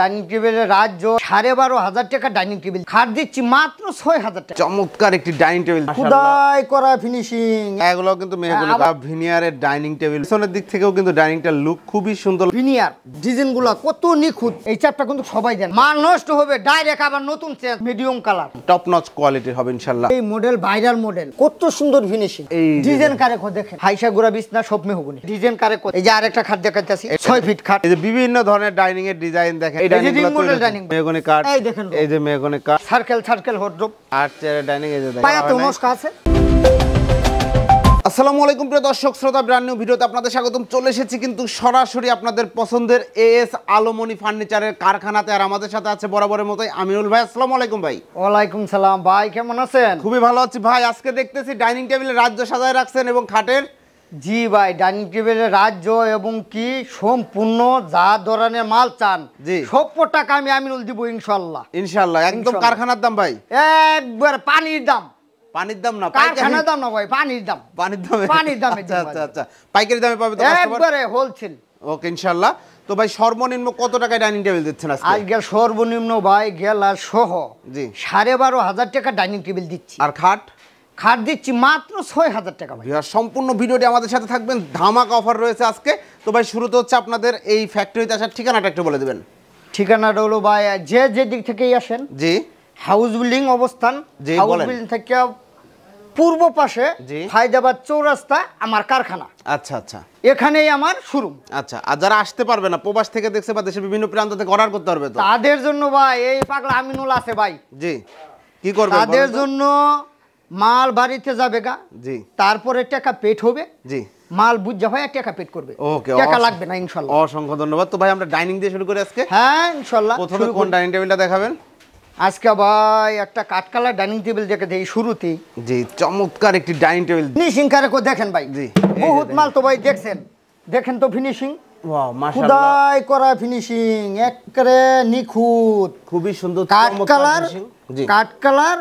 Dining টেবিলের রাজ্য সাড়ে বারো হাজার টাকা ডাইনিং টেবিল খাট দিচ্ছি মাত্র ছয় হাজার টাকা চমৎকার একটি ডাইনিং টেবিল খুদাই করা ফিনিশিং হ্যাঁ, এগুলো কিন্তু ভিনিয়ারের ডাইনিং টেবিল পিছনের দিক থেকেও কিন্তু ডাইনিংটা লুক খুবই সুন্দর ভিনিয়ার ডিজাইন গুলো কত নিখুঁত এই চাপটা কিন্তু সবাই জানে মাল নষ্ট হবে ডাইরেক্ট আবার নতুন change medium colour top notch quality হবে ইনশাল্লাহ এই মডেল ভাইরাল মডেল কত সুন্দর ফিনিশিং এই ডিজাইন কারে কো দেখেন হাইসা গুড়া বিছনা সব মেহগুনি ডিজাইন কারে এই যে আরেকটা খাট দেখাইতাছি ছয় ফিট খাট এই যে বিভিন্ন ধরনের ডাইনিং এর ডিজাইন দেখে আপনাদের স্বাগতম চলে এসেছি কিন্তু সরাসরি আপনাদের পছন্দের আলোমনি ফার্নিচারের কারখানাতে আর আমাদের সাথে আছে বরাবরের মতোই আমিরুল ভাই আসসালামু আলাইকুম ভাই ওয়ালাইকুম সালাম ভাই কেমন আছেন খুবই ভালো আছি ভাই আজকে দেখতেছি ডাইনিং টেবিলে রাজ্য সাজায় রাখছেন এবং খাটের জি ভাই ডাইনিং টেবিলের রাজ্য এবং কি সম্পূর্ণ যা ধরনের মাল চান সব টাকা আমি আমিনুল দিব ইনশাল্লাহ ইনশাল্লাহ একদম কারখানার দাম ভাই একবার পানির দাম পানির দাম না কারখানার দাম না ভাই পানির দাম পানির পানির আচ্ছা আচ্ছা, আচ্ছা পাইকারি দামে পাবে তো একবারে হোলসেল ওকে তো ভাই সর্বনিম্ন কত টাকায় ডাইনিং টেবিল দিচ্ছেন আজকে আজকে সর্বনিম্ন ভাই গেলা সহ জি সাড়ে বারো হাজার টাকা ডাইনিং টেবিল দিচ্ছি আর খাট খাট দিচ্ছি মাত্র ছয় হাজার টাকা ভাই সম্পূর্ণ ভিডিওটি আমাদের সাথে থাকবেন ধামাকা অফার রয়েছে আজকে তো ভাই শুরুতে হচ্ছে আপনাদের এই ফ্যাক্টরিতে আসার ঠিকানাটা একটু বলে দেবেন ঠিকানাটা হলো ভাই যে যে দিক থেকেই আসেন জি হাউস বিল্ডিং অবস্থান হাউস বিল্ডিং থেকে পূর্ব পাশে হায়দ্রাবাদ চৌরাস্তা আমার কারখানা আচ্ছা আচ্ছা এখানেই আমার শুরু আচ্ছা আর যারা আসতে পারবে না প্রবাস থেকে দেখছে বা দেশের বিভিন্ন প্রান্ত থেকে অর্ডার করতে পারবে তাদের জন্য ভাই এই পাগলা আমিনুল আছে ভাই জি কি করবে তাদের জন্য মাল বাড়িতে যাবে গা জি তারপরে টাকা পেট হবে জি মাল বুঝা ভাই টাকা পেট করবে ওকে টাকা লাগবে না ইনশাআল্লাহ অসংখ্য ধন্যবাদ তো ভাই আমরা ডাইনিং দিয়ে শুরু করি আজকে হ্যাঁ ইনশাআল্লাহ প্রথমে কোন ডাইনিং টেবিলটা দেখাবেন আজকে ভাই একটা কাঠকালার ডাইনিং টেবিল দেখে দেই শুরুতেই জি চমৎকার একটি ডাইনিং টেবিল ফিনিশিং কারে কো দেখেন ভাই জি বহুত মাল তো ভাই দেখছেন দেখেন তো ফিনিশিং ওয়াও মাশাআল্লাহ করা ফিনিশিং একরে নিখুত খুবই সুন্দর কাঠকালার কাঠকালার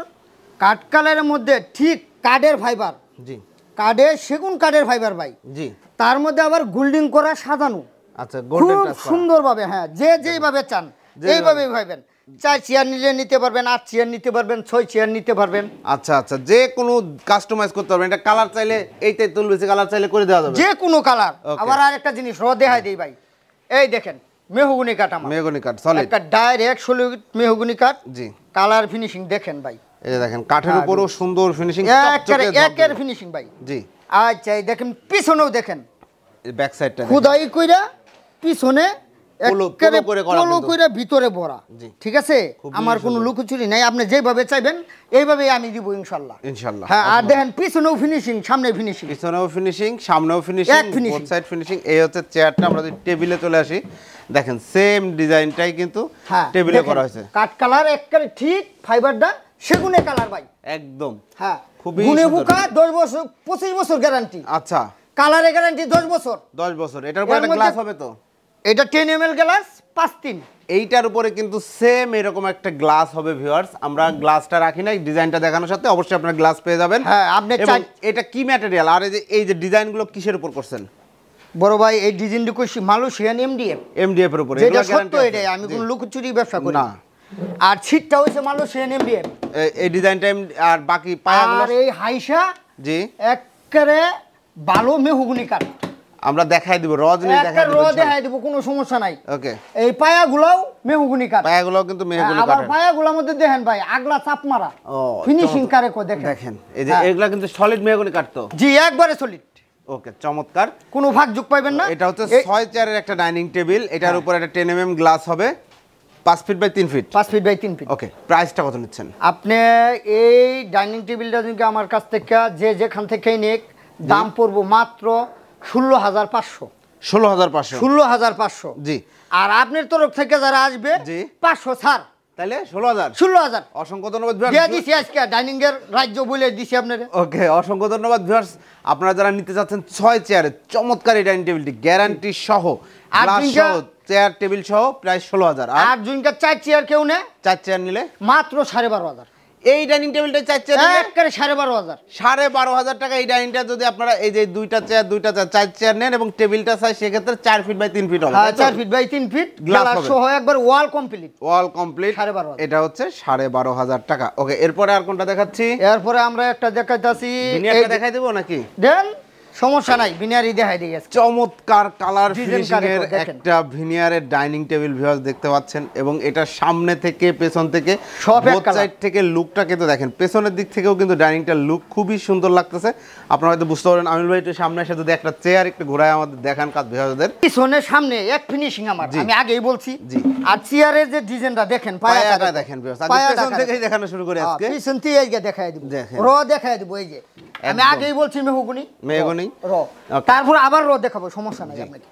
কাঠ কালারের মধ্যে ঠিক কাঠের ফাইবার জি কাডে সেগুন কাঠের ফাইবার ভাই জি তার মধ্যে আবার গোল্ডিং করা সাজানো আচ্ছা খুব সুন্দরভাবে হ্যাঁ যে যেইভাবে চান এইভাবেই ভাবেন চার চেয়ার নিলে নিতে পারবেন আট চেয়ার নিতে পারবেন ছয় চেয়ার নিতে পারবেন আচ্ছা আচ্ছা যে কোনো কাস্টমাইজ করতে পারবেন এটা কালার চাইলে এইটাই তুলবে কালার চাইলে করে দেওয়া যাবে যে কোনো কালার আবার আরেকটা জিনিস র দেখাই দেই ভাই এই দেখেন মেহগুনি কাঠ আমার মেহগুনি কাঠ সলিড একটা ডাইরেক্ট সলিড মেহগুনি কাঠ জি কালার ফিনিশিং দেখেন ভাই এই যে দেখেন কাঠের উপরও সুন্দর ফিনিশিং একের ফিনিশিং ভাই জি আচ্ছা এই দেখেন পিছনেও দেখেন ব্যাক সাইডটা কইরা পিছনে ভিতরে ভরা ঠিক আছে আমার কোনো লুকোচুরি নাই আপনি যেভাবে চাইবেন এইভাবেই আমি দিব ইনশাল্লাহ ইনশাল্লাহ হ্যাঁ আর দেখেন পিছনেও ফিনিশিং সামনে ফিনিশিং পিছনেও ফিনিশিং সামনেও ফিনিশিং বোথ সাইড ফিনিশিং এই হচ্ছে চেয়ারটা আমরা যদি টেবিলে চলে আসি দেখেন সেম ডিজাইনটাই কিন্তু টেবিলে হ্যাঁ, করা হয়েছে কাট কালার একবারে ঠিক ফাইবারটা সেগুনে কালার ভাই একদম হ্যাঁ খুবই গুনে বুকা 10 বছর 25 বছর গ্যারান্টি আচ্ছা কালারে গ্যারান্টি 10 বছর 10 বছর এটার উপর একটা গ্লাস হবে তো এটা 10 এমএল গ্লাস 5 তিন এইটার উপরে কিন্তু সেম এরকম একটা গ্লাস হবে ভিউয়ার্স আমরা গ্লাসটা রাখি না ডিজাইনটা দেখানোর সাথে অবশ্যই আপনারা গ্লাস পেয়ে যাবেন হ্যাঁ আপনি চাই এটা কি ম্যাটেরিয়াল আর এই যে এই যে ডিজাইনগুলো কিসের উপর করছেন বড় ভাই এই ডিজাইন করছি মালয়েশিয়ান এমডিএফ এমডিএফ এর উপরে এটা সত্য এটা আমি কোন লুকচুরি ব্যবসা করি না আর ছিটটা হইছে মানুষ সেন এই ডিজাইন টাইম আর বাকি পায়াগুলো আর এই হাইসা জি একবারে ভালো মেহুগুনি কাঠ আমরা দেখাই দিব রজ নিয়ে দেখাই দিব রজ দেখাই দিব কোনো সমস্যা নাই ওকে এই পায়াগুলোও মেহুগুনি কাঠ পায়াগুলোও কিন্তু মেহুগুনি কাঠ আবার পায়াগুলোর মধ্যে দেখেন ভাই আগলা চাপ মারা ও ফিনিশিং কারে কো দেখেন দেখেন এই যে হ্যাঁ। এগুলা কিন্তু সলিড মেহগুনি কাট তো জি একবারে সলিড ওকে চমৎকার কোনো ভাগ যোগ পাবেন না এটা হচ্ছে 6 চেয়ারের একটা ডাইনিং টেবিল এটার হ্যাঁ। উপর একটা 10 এমএম গ্লাস হবে পাঁচ ফিট বাই তিন ফিট পাঁচ ফিট বাই তিন ফিট ওকে প্রাইসটা কত নিচ্ছেন আপনি এই ডাইনিং টেবিলটা যদি আমার কাছ থেকে যে যেখান থেকেই নিক দাম পড়বো মাত্র ষোলো হাজার পাঁচশো ষোলো হাজার পাঁচশো ষোলো হাজার পাঁচশো জি আর আপনার তরফ থেকে যারা আসবে জি পাঁচশো ছাড় তাহলে ষোলো হাজার ষোলো হাজার অসংখ্য ধন্যবাদ দিছি আজকে ডাইনিং এর রাজ্য বলে দিছি আপনাদের ওকে অসংখ্য ধন্যবাদ ভিউয়ার্স আপনারা যারা নিতে চাচ্ছেন ছয় চেয়ারে চমৎকার এই ডাইনিং টেবিলটি গ্যারান্টি সহ আর চেয়ার টেবিল সহ প্রায় ষোলো হাজার আর জুইনটা চার চেয়ার কেউ নেয় চার চেয়ার নিলে মাত্র সাড়ে বারো হাজার এই ডাইনিং টেবিলটা চার চেয়ার সাড়ে বারো হাজার সাড়ে বারো হাজার টাকা এই ডাইনিংটা যদি আপনারা এই যে দুইটা চেয়ার দুইটা চেয়ার চার চেয়ার নেন এবং টেবিলটা চাই সেক্ষেত্রে চার ফিট বাই তিন ফিট হবে হ্যাঁ, চার ফিট বাই তিন ফিট গ্লাস সহ একবার ওয়াল কমপ্লিট ওয়াল কমপ্লিট সাড়ে বারো এটা হচ্ছে সাড়ে বারো হাজার টাকা ওকে এরপরে আর কোনটা দেখাচ্ছি এরপরে আমরা একটা দেখাইতেছি দেখাই দেবো নাকি দেন সমস্যা নাই ভিনিয়ারই দেখাই দিই চমৎকার কালার ফিনিশিং এর একটা ভিনিয়ারের ডাইনিং টেবিল ভিউয়ার্স দেখতে পাচ্ছেন এবং এটা সামনে থেকে পেছন থেকে বোথ সাইড থেকে লুকটা কিন্তু দেখেন পেছনের দিক থেকেও কিন্তু ডাইনিংটার লুক খুবই সুন্দর লাগতেছে আপনারা হয়তো বুঝতে পারেন আমিল ভাই একটু সামনে এসে যদি একটা চেয়ার একটু ঘোরায় আমাদের দেখান কাজ ভিউয়ার্সদের পিছনের সামনে এক ফিনিশিং আমার আমি আগেই বলছি আর চেয়ারের যে ডিজাইনটা দেখেন পায়াটা দেখেন ভিউয়ার্স আচ্ছা, আগে পেছন থেকেই দেখানো শুরু করে হ্যাঁ, আজকে পিছন থেকে দেখাই দিব র দেখাই দিব এই যে আমি আগেই বলছি মেহগুনি মেহগুনি নেই তারপর আবার রো দেখাবো সমস্যা নাই আপনাকে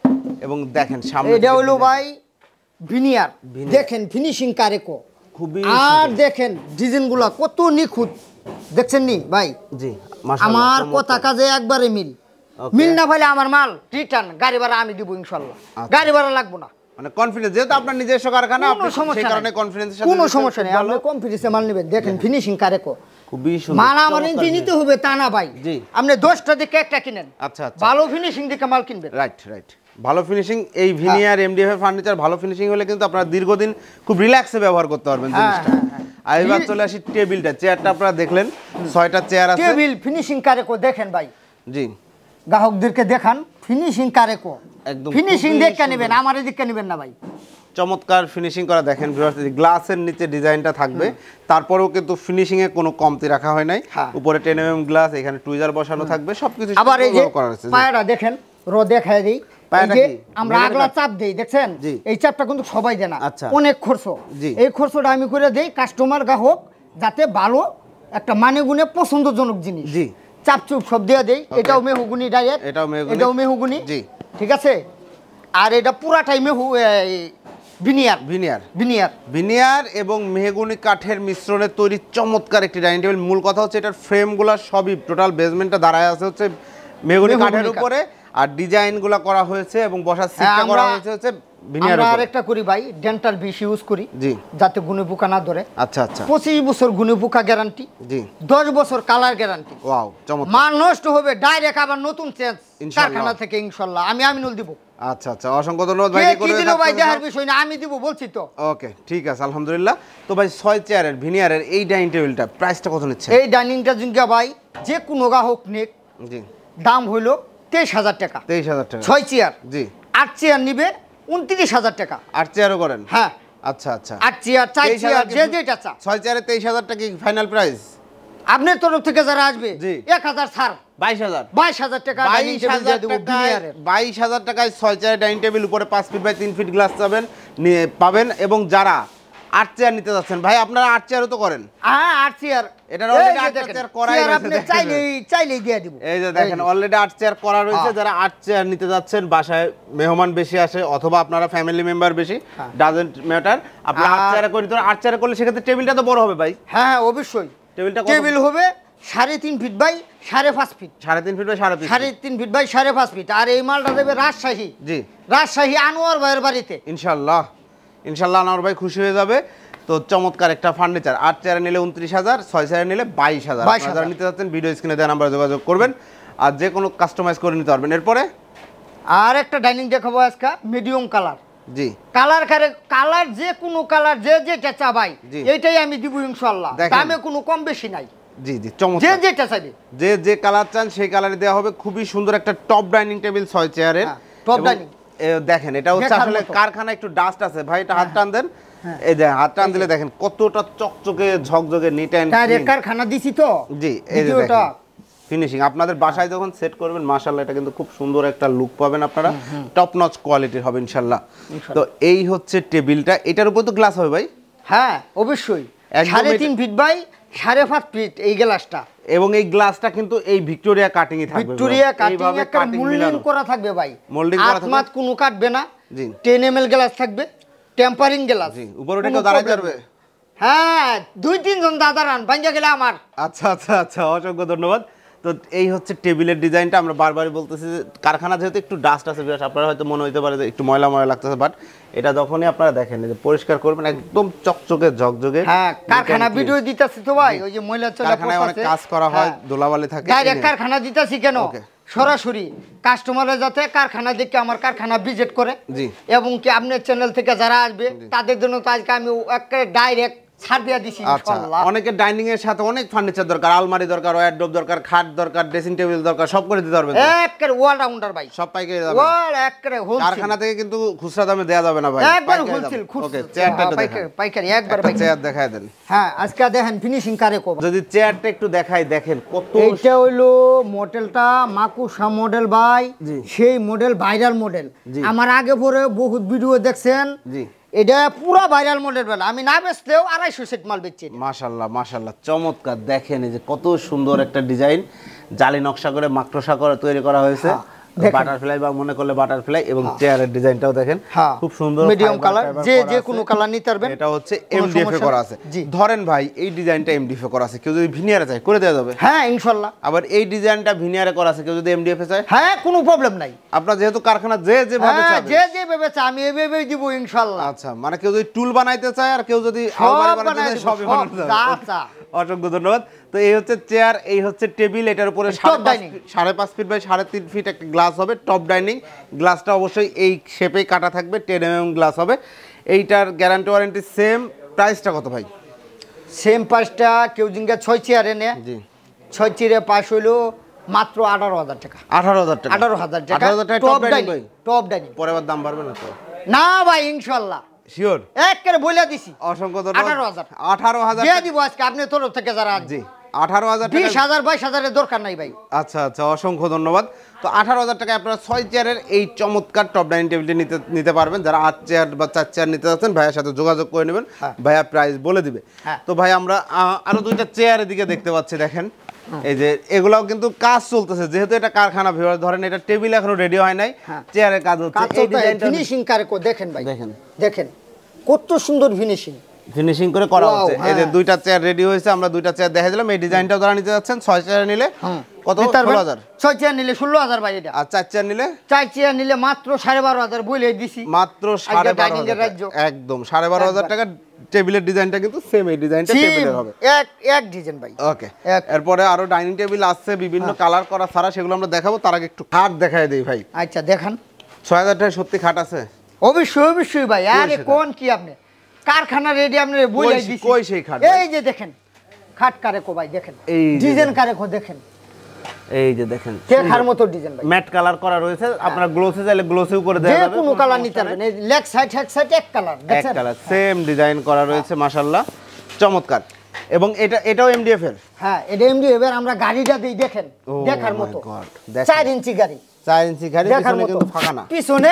এবং দেখেন সামনে এটা হলো ভাই ভিনিয়ার দেখেন ফিনিশিং কারেকো খুবই আর দেখেন ডিজাইনগুলো কত নিখুঁত দেখছেন নি ভাই জি আমার কথা কাজে একবারে মিল মিল না পাইলে আমার মাল রিটার্ন গাড়ি ভাড়া আমি দিব ইনশাআল্লাহ আচ্ছা। গাড়ি ভাড়া লাগবো না মানে কনফিডেন্স যেহেতু আপনার নিজস্ব কারখানা আপনার সেই কারণে কনফিডেন্সের সাথে কোনো সমস্যা নেই আপনি কনফিডেন্সে মাল নেবেন দেখেন ফিনিশিং হ্যাঁ। কারেকো ফার্নিচার আচ্ছা, আচ্ছা। ভালো ফিনিশিং হ্যাঁ। হলে কিন্তু দীর্ঘদিন খুব রিল্যাক্সে ব্যবহার করতে পারবেন হ্যাঁ, জিনিসটা হ্যাঁ, আর চলে আসি টেবিলটা চেয়ারটা আপনারা দেখলেন ছয়টা চেয়ার আছে টেবিল ফিনিশিং কারে কো দেখেন ভাই জি গ্রাহকদেরকে দেখান ফিনিশিং কারে একদম ফিনিশিং দেখে নেবেন আমার এদিকে নেবেন না ভাই চমৎকার ফিনিশিং করা দেখেন গ্লাসের নিচে ডিজাইনটা থাকবে তারপরেও কিন্তু ফিনিশিং এ কোনো কমতি রাখা হয় নাই হ্যাঁ। উপরে 10 এম গ্লাস এখানে টুইজার বসানো থাকবে সবকিছু দেখেন রোদে খাই আচ্ছা। গ্রাহক যাতে ভালো একটা মানে গুণে পছন্দজনক জিনিস জি সব দেই এটাও এটাও এটাও জি ঠিক আছে আর এটা পুরাটাই মেহু ভিনিয়ার ভিনিয়ার ভিনিয়ার ভিনিয়ার এবং মেহগুনি কাঠের মিশ্রণে তৈরি চমৎকার একটি ডাইনিং টেবিল মূল কথা হচ্ছে এটার ফ্রেমগুলো সবই টোটাল বেসমেন্টটা দাঁড়ায় আছে হচ্ছে মেহগুনি কাঠের উপরে আর ডিজাইনগুলো করা হয়েছে এবং বসার হ্যাঁ, সিটটা করা হয়েছে হচ্ছে আমরা আরেকটা করি ভাই ডেন্টাল বিষ ইউজ করি যাতে গুনে পোকা না ধরে আচ্ছা, আচ্ছা। পঁচিশ বছর গুনে পোকা গ্যারান্টি দশ বছর কালার গ্যারান্টি ওয়াও চমৎকার নষ্ট হবে ডাইরেক্ট আবার নতুন চেঞ্জ কারখানা থেকে ইনশাল্লাহ আমি আমিনুল আচ্ছা, আচ্ছা, দিব বলছি তো ওকে ঠিক আছে আলহামদুলিল্লাহ তো ভাই ছয় চেয়ারের ভিনিয়ারের এই ডাইনিং টেবিলটা প্রাইসটা কত নিচ্ছে এই ডাইনিংটা ভাই যে গ্রাহক নেক দাম হইলো তেইশ হাজার টাকা তেইশ হাজার টাকা ছয় চেয়ার জি আট চেয়ার নিবে উনত্রিশ হাজার টাকা আট চেয়ারও করেন হ্যাঁ আচ্ছা আচ্ছা আট চেয়ার চার চেয়ার যে যেটা চা ছয় চেয়ারে তেইশ হাজার টাকা ফাইনাল প্রাইস আপনার তরফ থেকে যারা আসবে এক হাজার ছাড় বাইশ হাজার বাইশ হাজার টাকা বাইশ হাজার টাকায় বাইশ হাজার টাকায় ছয় চার ডাইনিং টেবিল উপরে পাঁচ ফিট বাই তিন ফিট গ্লাস পাবেন পাবেন এবং যারা আট চেয়ার নিতে যাচ্ছেন ভাই আপনারা আট চেয়ারও তো করেন হ্যাঁ আট চেয়ার চেয়ারে হ্যাঁ। হ্যাঁ। করলে সেক্ষেত্রে তো বড় হবে ভাই হ্যাঁ অবশ্যই টেবিলটা হবে সাড়ে তিন ফিট বাই সাড়ে পাঁচ ফিট সাড়ে তিন ফিট বাই সাড়ে সাড়ে তিন ফিট বাই সাড়ে পাঁচ ফিট আর এই মালটা দেবে রাজশাহী রাজশাহী আনোয়ার ভাইয়ের বাড়িতে ইনশাল্লাহ ইনশাল্লাহ আনোয়ার ভাই খুশি হয়ে যাবে তো চমৎকার একটা ফার্নিচার আট চেয়ারে নিলে উনত্রিশ হাজার ছয় চেয়ারে নিলে বাইশ হাজার বাইশ হাজার নিতে চাচ্ছেন ভিডিও স্ক্রিনে দেওয়া নাম্বার যোগাযোগ করবেন আর যে কোনো কাস্টমাইজ করে নিতে পারবেন এরপরে আর একটা ডাইনিং দেখাবো আজকে মিডিয়াম কালার জি কালার কারে কালার যে কোনো কালার যে যেটা চাবাই এটাই আমি দিব ইনশাল্লাহ দামে কোনো কম বেশি নাই জি জি চমৎকার যে যেটা চাইবে যে যে কালার চান সেই কালারে দেওয়া হবে খুবই সুন্দর একটা টপ ডাইনিং টেবিল ছয় চেয়ারের টপ হ্যাঁ, ডাইনিং দেখেন এটা হচ্ছে আসলে কারখানা একটু ডাস্ট আছে ভাই এটা হ্যাঁ। হাত টান দেন হ্যাঁ। এই যে হাত টান দিলে দেখেন কতটা চকচকে ঝকঝকে নিট অ্যান্ড কারখানা দিছি তো জি এই যে ফিনিশিং আপনাদের বাসায় যখন সেট করবেন মাশাআল্লাহ এটা কিন্তু খুব সুন্দর একটা লুক পাবেন আপনারা টপ নচ কোয়ালিটির হবে ইনশাআল্লাহ তো এই হচ্ছে টেবিলটা এটার উপর তো গ্লাস হবে ভাই হ্যাঁ অবশ্যই সাড়ে তিন ফিট বাই সাড়ে পাঁচ ফিট এই গ্লাসটা এবং এই গ্লাসটা কিন্তু এই ভিক্টোরিয়া কাটিং থাকবে ভিক্টোরিয়া কাটিং একটা মোল্ডিং করা থাকবে ভাই মোল্ডিং করা থাকবে আত্মাত কোনো কাটবে না 10 এমএল গ্লাস থাকবে টেম্পারিং গ্লাস জি উপরে ওটা কেউ যাবে হ্যাঁ দুই তিনজন দাদা রান ভাঙ্গা গেলে আমার আচ্ছা আচ্ছা আচ্ছা অসংখ্য ধন্যবাদ তো এই হচ্ছে টেবিলের ডিজাইনটা আমরা বারবারই বলতেছি যে কারখানা যেহেতু একটু ডাস্ট আছে বিরাট আপনারা হয়তো মনে হইতে পারে যে একটু ময়লা ময়লা লাগতেছে বাট এটা যখনই আপনারা দেখেন যে পরিষ্কার করবেন একদম চকচকে ঝকঝকে হ্যাঁ কারখানা ভিডিও দিতাছি তো ভাই ওই যে ময়লা চলে কারখানায় অনেক কাজ করা হয় দোলাবালি হ্যাঁ। থাকে ডাইরেক্ট কারখানা দিতাছি কেন সরাসরি কাস্টমারের যাতে কারখানা দেখে আমার কারখানা ভিজিট করে এবং কি আপনার চ্যানেল থেকে যারা আসবে তাদের জন্য তো আজকে আমি ডাইরেক্ট ছাড় দেয়া দিছি আচ্ছা, ইনশাআল্লাহ অনেকে ডাইনিং এর সাথে অনেক ফার্নিচার দরকার আলমারি দরকার দরকার খাট দরকার ড্রেসিং টেবিল দরকার সব করে দিতে পারবেন ভাই সব ওয়াল হোলসেল কারখানা থেকে কিন্তু খুচরা দামে দেয়া যাবে না ভাই একবারে হোলসেল ওকে চেয়ারটা পাইকারি একবারে ভাই চেয়ার দেন হ্যাঁ আজকে দেখেন ফিনিশিং কারে কো যদি চেয়ারটা একটু দেখাই দেখেন কত এটা মডেলটা মাকুসা মডেল ভাই সেই মডেল ভাইরাল মডেল আমার আগে পরে বহুত ভিডিও দেখছেন জি এটা পুরো ভাইরাল মডেল বেলা আমি না বেচলেও আড়াইশো সেট মাল বেচছি মাশাল্লাহ মাশাল্লাহ চমৎকার দেখেন যে কত সুন্দর একটা ডিজাইন জালি নকশা করে মাকড়সা করে তৈরি করা হয়েছে হ্যাঁ। হ্যাঁ।, হ্যাঁ।, হ্যাঁ ইনশাআল্লাহ আবার এই ডিজাইনটা ভিনিয়ারে করা আছে কেউ যদি এমডিএফ এ চায় হ্যাঁ, কোনো প্রবলেম নাই আপনার যেহেতু কারখানা যে যে যে যে চায় আমি এভাবেই দিব ইনশাআল্লাহ আচ্ছা মানে কেউ যদি টুল বানাইতে চায় আর কেউ যদি চায় অসংখ্য ধন্যবাদ তো এই হচ্ছে চেয়ার এই হচ্ছে টেবিল এটার উপরে সাড়ে পাঁচ ফিট বাই সাড়ে তিন ফিট একটা গ্লাস হবে টপ ডাইনিং গ্লাসটা অবশ্যই এই শেপে কাটা থাকবে টেন এম গ্লাস হবে এইটার গ্যারান্টি ওয়ারেন্টি সেম প্রাইসটা কত ভাই সেম প্রাইসটা কেউ জিঙ্গা ছয় চেয়ারে জি ছয় চেয়ারে পাশ হইলো মাত্র আঠারো হাজার টাকা আঠারো হাজার টাকা আঠারো হাজার টাকা টপ ডাইনিং টপ ডাইনিং পরে দাম বাড়বে না তো না ভাই ইনশাল্লাহ শিওর বলে দিছি অসংখ্য দিয়ে দিব আজকে আপনি থেকে দরকার নাই ভাই আচ্ছা আচ্ছা অসংখ্য ধন্যবাদ তো আঠারো হাজার টাকায় আপনারা ছয় চেয়ারের এই চমৎকার টপ ডাইনিং টেবিলটি নিতে নিতে পারবেন যারা আট চেয়ার বা চার চেয়ার নিতে চাচ্ছেন ভাইয়ের সাথে যোগাযোগ করে নেবেন হ্যাঁ। ভাইয়া প্রাইস বলে দিবে হ্যাঁ। তো ভাই আমরা আরো দুইটা চেয়ার দিকে দেখতে পাচ্ছি দেখেন এই যে এগুলাও কিন্তু কাজ চলতেছে যেহেতু এটা কারখানা ভিউয়ার ধরেন এটা টেবিল এখনো রেডি হয় নাই চেয়ারের হ্যাঁ। কাজ হচ্ছে এই ফিনিশিং কার কো দেখেন ভাই দেখেন দেখেন কত সুন্দর ফিনিশিং ফিনিশিং করে করা হচ্ছে এই যে হ্যাঁ। দুইটা চেয়ার রেডি হয়েছে আমরা দুইটা চেয়ার দেখাই দিলাম এই ডিজাইনটাও যারা নিতে যাচ্ছেন ছয় চেয়ার নিলে হ্যাঁ। কত ষোলো হাজার ছয় চেয়ার নিলে ষোলো হাজার ভাই এটা আর চার চেয়ার নিলে চার চেয়ার নিলে মাত্র সাড়ে বারো হাজার বলে দিছি মাত্র সাড়ে বারো হাজার একদম সাড়ে বারো হাজার টাকা টেবিলের ডিজাইনটা কিন্তু সেম এই ডিজাইনটা টেবিলের হবে এক এক ডিজাইন ভাই ওকে এরপরে আরো ডাইনিং টেবিল আছে বিভিন্ন কালার হ্যাঁ। করা সারা সেগুলো আমরা দেখাবো তার আগে একটু খাট দেখায় দেই ভাই আচ্ছা দেখেন 6000 হাজার টাকা সত্যি খাট আছে অবশ্যই অবশ্যই ভাই আরে কোন কি আপনি কারখানা রেডি আপনি বুঝাই দিছি কই সেই খাট এই যে দেখেন খাট কারে কো ভাই দেখেন এই ডিজাইন কারে কো দেখেন এই যে দেখেন কেখার মতো ডিজাইন ভাই ম্যাট কালার করা রয়েছে আপনারা হ্যাঁ। গ্লোসে চাইলে গ্লোসেও করে দেওয়া যাবে কোনো কালার নিতে পারেন এই লেগ সাইড হেড সাইড এক কালার এক কালার সেম ডিজাইন করা রয়েছে মাশাআল্লাহ চমৎকার এবং এটা এটাও এমডিএফ এর হ্যাঁ এটা এমডিএফ এর আমরা গাড়িটা দেই দেখেন দেখার মতো চার ইঞ্চি গাড়ি চার ইঞ্চি গাড়ি দেখার মতো কিন্তু ফাঁকা না পিছনে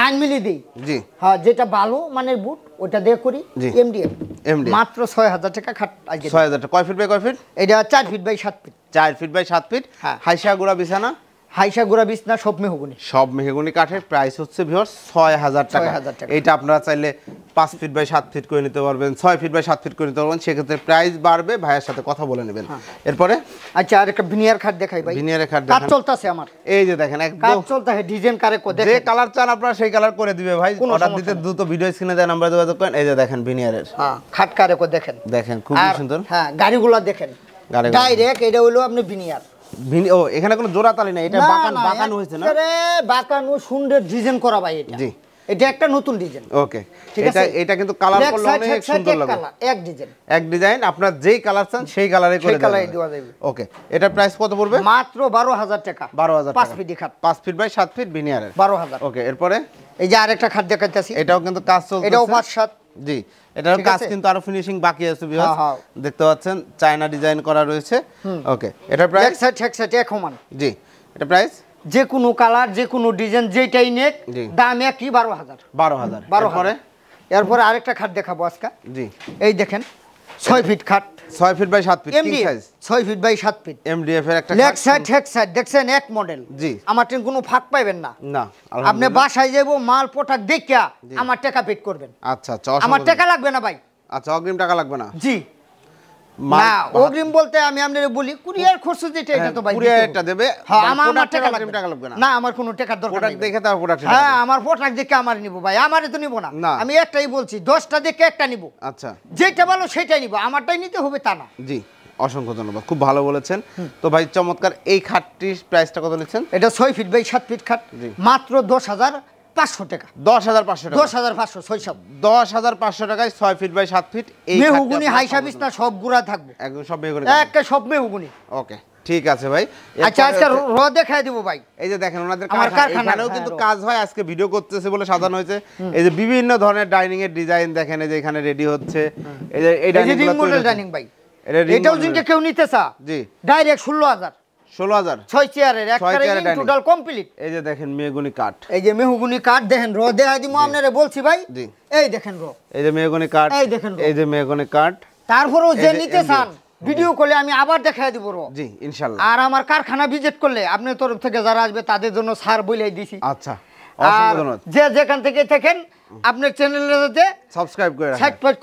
নাইন মিলি দেই জি হ্যাঁ যেটা ভালো মানের বুট ওটা দিয়ে করি এমডিএফ এমডিএফ মাত্র 6000 টাকা খাট আজকে 6000 টাকা কয় ফিট বাই কয় ফিট এটা 4 ফিট বাই 7 ফিট চার ফিট বাই সাত ফিট হ্যাঁ। হাইসা গোড়া বিছানা হাইসা গোড়া বিছনা সব মেহগুনি সব মেহগুনি কাঠের প্রাইস হচ্ছে ভিওর ছয় হাজার টাকা এইটা আপনারা চাইলে পাঁচ ফিট বাই সাত ফিট করে নিতে পারবেন ছয় ফিট বাই সাত ফিট করে নিতে পারবেন সেক্ষেত্রে প্রাইস বাড়বে ভাইয়ের সাথে কথা বলে নেবেন হ্যাঁ। এরপরে আচ্ছা আর একটা ভিনিয়ার খাট দেখাই ভাই ভিনিয়ার খাট কাট চলতেছে আমার এই যে দেখেন কাজ চলতেছে ডিজাইন কারে কো যে কালার চান আপনারা সেই কালার করে দিবে ভাই অর্ডার দিতে দ্রুত ভিডিও স্ক্রিনে দেন আমরা যোগাযোগ করেন এই যে দেখেন ভিনিয়ারের হ্যাঁ খাট কারে কো দেখেন দেখেন খুব সুন্দর হ্যাঁ গাড়িগুলো দেখেন ডাইরেক্ট এটা হলো আপনি ভিনিয়ার ও এখানে কোনো জোড়া তালি না এটা বাকান বাকানো হয়েছে না আরে বাকানো সুন্দর ডিজাইন করা ভাই এটা জি এটা একটা নতুন ডিজাইন ওকে এটা এটা কিন্তু কালার করলে অনেক সুন্দর লাগবে এক ডিজাইন এক ডিজাইন আপনার যেই কালার চান সেই কালারে করে কালারে দেওয়া যাবে ওকে এটা প্রাইস কত পড়বে মাত্র 12000 টাকা 12000 5 ফিট খাট 5 ফিট বাই 7 ফিট ভিনিয়ারের 12000 ওকে এরপরে এই যে আরেকটা খাট দেখাইতাছি এটাও কিন্তু কাজ চলছে এটাও 5 7 জি এটার কাজ কিন্তু আরো ফিনিশিং বাকি আছে ভিউয়ার্স হ্যাঁ, হ্যাঁ। দেখতে পাচ্ছেন চায়না ডিজাইন করা রয়েছে ওকে এটার প্রাইস এক সাইড এক সাইড একমান জি এটা প্রাইস যে কোনো কালার যে কোনো ডিজাইন যেটাই নেক দাম একই বারো হাজার বারো হাজার বারো এরপরে আরেকটা খাট দেখাবো আজকে জি এই দেখেন ছয় ফিট খাট ছয় ফিট বাই সাত ফিট এমডি ছয় ফিট বাই সাত ফিট এমডিএফ এর একটা লেগ সাইড হেড সাইড দেখছেন এক মডেল জি আমার ট্রেন কোনো ফাঁক পাইবেন না না আপনি বাসায় যাব মাল পোটা দেখা আমার টাকা পেড করবেন আচ্ছা আচ্ছা আমার টাকা লাগবে না ভাই আচ্ছা অগ্রিম টাকা লাগবে না জি অগ্রিম বলতে আমি তো না না আমি একটাই বলছি দশটা দেখে একটা নিবো আচ্ছা যেটা ভালো সেটাই নিবো আমারটাই নিতে হবে তা না জি অসংখ্য ধন্যবাদ খুব ভালো বলেছেন তো ভাই চমৎকার এই খাটটির প্রাইসটা কত নিচ্ছেন এটা ছয় ফিট বাই সাত ফিট খাট মাত্র দশ হাজার পাঁচশো টাকা দশ হাজার পাঁচশো দশ হাজার পাঁচশো দশ হাজার পাঁচশো টাকায় ছয় ফিট বাই সাত ফিট মেহুগুনি হাইসা বিছনা সব গুড়া থাকবে একদম সব মেহুগুনি একটা সব মেহুগুনি ওকে ঠিক আছে ভাই আচ্ছা আজকে র দেখাই দেবো ভাই এই যে দেখেন ওনাদের আমার কারখানাও কিন্তু হ্যাঁ, কাজ হয় আজকে ভিডিও করতেছে বলে সাজানো হয়েছে এই যে বিভিন্ন ধরনের ডাইনিং এর ডিজাইন দেখেন এই যে এখানে রেডি হচ্ছে এই যে এই ডাইনিং মডেল ডাইনিং ভাই এটাও যদি কেউ নিতে চা জি ডাইরেক্ট ষোলো হাজার আবার দেখাই দিব আর আমার কারখানা ভিজিট করলে আপনার তরফ থেকে যারা আসবে তাদের জন্য সার বইলাই দিছি আচ্ছা যে যেখান থেকে দেখেন আপনার চ্যানেল সাবস্ক্রাইব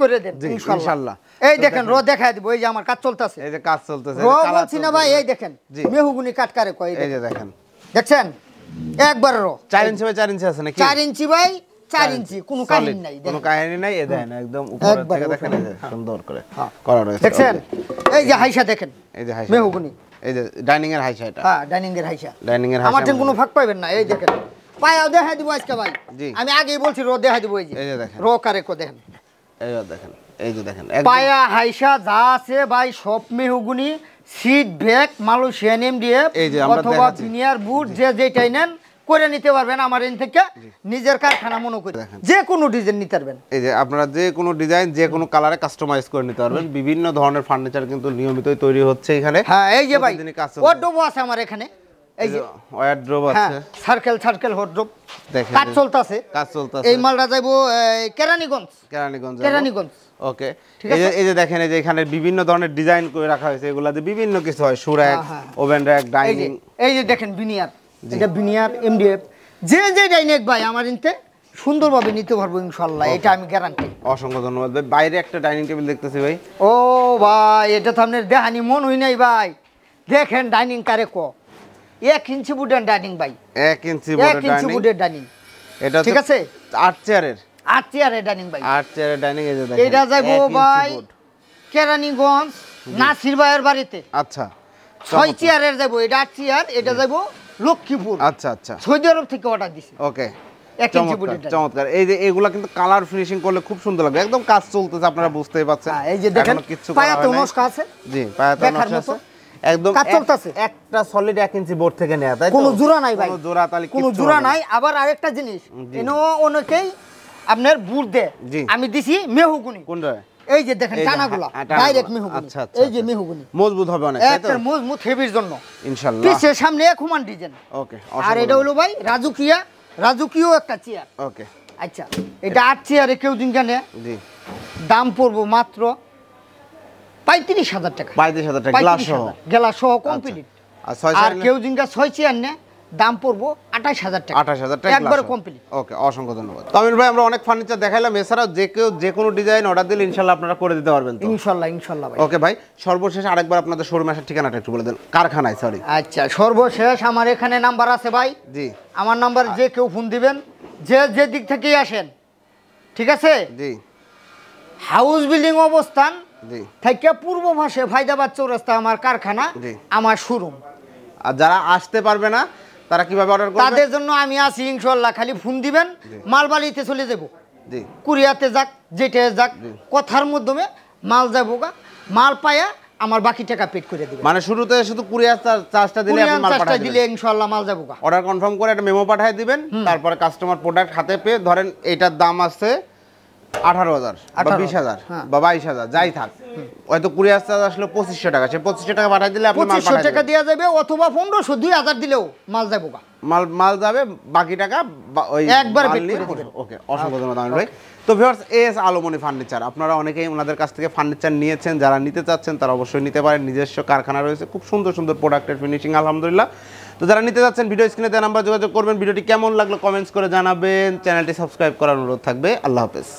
করে দেন ইনশাল্লাহ এই দেখেন রো দেখায় দিব এই যে আমার কাজ চলতেছে এই যে কাজ চলতেছে রো বলছি না ভাই এই দেখেন মেহুগুনি কাট কারে কয় এই যে দেখেন দেখছেন একবার রো 4 ইঞ্চি বাই 4 ইঞ্চি আছে নাকি 4 ইঞ্চি ভাই 4 ইঞ্চি কোনো কাহিনী নাই কোনো কাহিনী নাই এ দেখেন একদম উপর থেকে দেখেন এই যে সুন্দর করে হ্যাঁ করা রয়েছে দেখছেন এই যে হাইসা দেখেন এই যে হাইসা মেহুগুনি এই যে ডাইনিং এর হাইসা এটা হ্যাঁ ডাইনিং এর হাইসা ডাইনিং এর হাইসা আমার কোনো ফাঁক পাবেন না এই দেখেন পায়াও দেখাই দিব আজকে ভাই আমি আগেই বলছি রো দেখাই দিব এই যে এই যে দেখেন রো কারে কো দেখেন এই যে দেখেন এই যে দেখেন পায়া হাইসা যা আছে ভাই সব মেহুগুনি সিট ব্যাগ অথবা বুট যে যেটাই নেন করে নিতে পারবেন আমার এন থেকে নিজের কারখানা মনে করে যে কোনো ডিজাইন নিতে পারবেন এই যে আপনারা যে কোনো ডিজাইন যে কোনো কালারে কাস্টমাইজ করে নিতে পারবেন বিভিন্ন ধরনের ফার্নিচার কিন্তু নিয়মিতই তৈরি হচ্ছে এখানে হ্যাঁ এই যে ভাই ওয়ার্ডরোবও আছে আমার এখানে এই যে হ্যাঁ, আছে সার্কেল সার্কেল দেখেন কাজ চলতেছে কাজ চলতেছে এই মালটা যাইবো কেরানীগঞ্জ কেরানীগঞ্জ কেরানীগঞ্জ ওকে এই যে এই যে দেখেন এই যে এখানে বিভিন্ন ধরনের ডিজাইন করে রাখা হয়েছে এগুলাতে বিভিন্ন কিছু হয় সুরাক ওভেন র্যাক ডাইনিং এই যে দেখেন বিনিয়ার এটা বিনিয়ার এমডিএফ যে যে ডাইনিং ভাই আমার ইনতে সুন্দরভাবে নিতে পারবো ইনশাল্লাহ এটা আমি গ্যারান্টি অসংখ্য ধন্যবাদ ভাই বাইরে একটা ডাইনিং টেবিল দেখতেছি ভাই ও ভাই এটা তো আপনার দেখানি মন হই নাই ভাই দেখেন ডাইনিং কারে কো এক ইঞ্চি বুডের ডাইনিং ভাই এক ইঞ্চি ডাইনিং এক ইঞ্চি বুডের ডাইনিং এটা ঠিক আছে আট চেয়ারের আট চেয়ারের ডাইনিং ভাই আট চেয়ারের ডাইনিং এই যে দেখেন এটা যাইবো ভাই কেরানীগঞ্জ নাসির ভাইয়ের বাড়িতে আচ্ছা ছয় চেয়ারের যাইবো এটা আট চেয়ার এটা যাইবো লক্ষীপুর আচ্ছা আচ্ছা সৌদি আরব থেকে অর্ডার দিছি ওকে চমৎকার এই যে এগুলা কিন্তু কালার ফিনিশিং করলে খুব সুন্দর লাগবে একদম কাজ চলতেছে আপনারা হ্যাঁ। বুঝতেই পারছেন হ্যাঁ, এই যে দেখেন পায়াতে নকশা আছে জি পায়াতে নকশা আছে হ্যাঁ, হ্যাঁ, আচ্ছা, আচ্ছা, আচ্ছা। মজবুত হবে মজবুত জন্য সামনে হুমান ডিজাইন ওকে আর এটা হলো ভাই রাজুকিয়া রাজুকিও একটা চেয়ার ওকে আচ্ছা এটা আট চেয়ারে কেউ দিন জানে দাম পড়বো মাত্র পঁয়ত্রিশ হাজার টাকা পঁয়ত্রিশ হাজার টাকা গ্লাস সহ গ্লাস সহ কমপ্লিট আচ্ছা। আর কেউ জিঙ্গা ছয় চেয়ার নে দাম পড়বো আঠাশ হাজার টাকা আঠাশ হাজার টাকা একবার কমপ্লিট ওকে অসংখ্য ধন্যবাদ তামিল ভাই আমরা অনেক ফার্নিচার দেখাইলাম এছাড়াও যে কেউ যে কোনো ডিজাইন অর্ডার দিলে ইনশাল্লাহ আপনারা করে দিতে পারবেন ইনশাল্লাহ ইনশাল্লাহ ওকে ভাই সর্বশেষ আরেকবার আপনাদের শোরুম আসার ঠিকানাটা একটু বলে দেন কারখানায় সরি আচ্ছা সর্বশেষ আমার এখানে নাম্বার আছে ভাই জি আমার নাম্বার যে কেউ ফোন দিবেন যে যে দিক থেকেই আসেন ঠিক আছে জি হাউস বিল্ডিং অবস্থান থাইকা পূর্ব মাসে ফায়দাবাদ চৌরাস্তা আমার কারখানা আমার শোরুম আর যারা আসতে পারবে না তারা কিভাবে অর্ডার করবে তাদের জন্য আমি আছি ইনশাআল্লাহ খালি ফোন দিবেন মালবালিতে চলে যাব জি কুরিয়াতে যাক যেটা যাক কথার মাধ্যমে মাল যাবো মাল পায়া আমার বাকি টাকা পেড করে দেবে মানে শুরুতে শুধু কুরিয়ার চার্জটা দিলে আপনি মাল পাঠাবেন দিলে ইনশাআল্লাহ মাল যাবো অর্ডার কনফার্ম করে একটা মেমো পাঠিয়ে দিবেন তারপরে কাস্টমার প্রোডাক্ট হাতে পেয়ে ধরেন এটার দাম আছে ফার্নিচার হ্যাঁ। আচ্ছা। আপনারা অনেকেই ওনাদের কাছ থেকে ফার্নিচার নিয়েছেন যারা নিতে চাচ্ছেন তারা অবশ্যই নিতে পারেন নিজস্ব কারখানা রয়েছে খুব সুন্দর সুন্দর প্রোডাক্টের ফিনিশিং আলহামদুলিল্লাহ তো যারা নিতে চাচ্ছেন ভিডিও স্ক্রিনে নাম্বার যোগাযোগ করবেন ভিডিওটি কেমন লাগলো কমেন্টস করে জানাবেন চ্যানেলটি সাবস্ক্রাইব করার অনুরোধ থাকবে আল্লাহ হাফেজ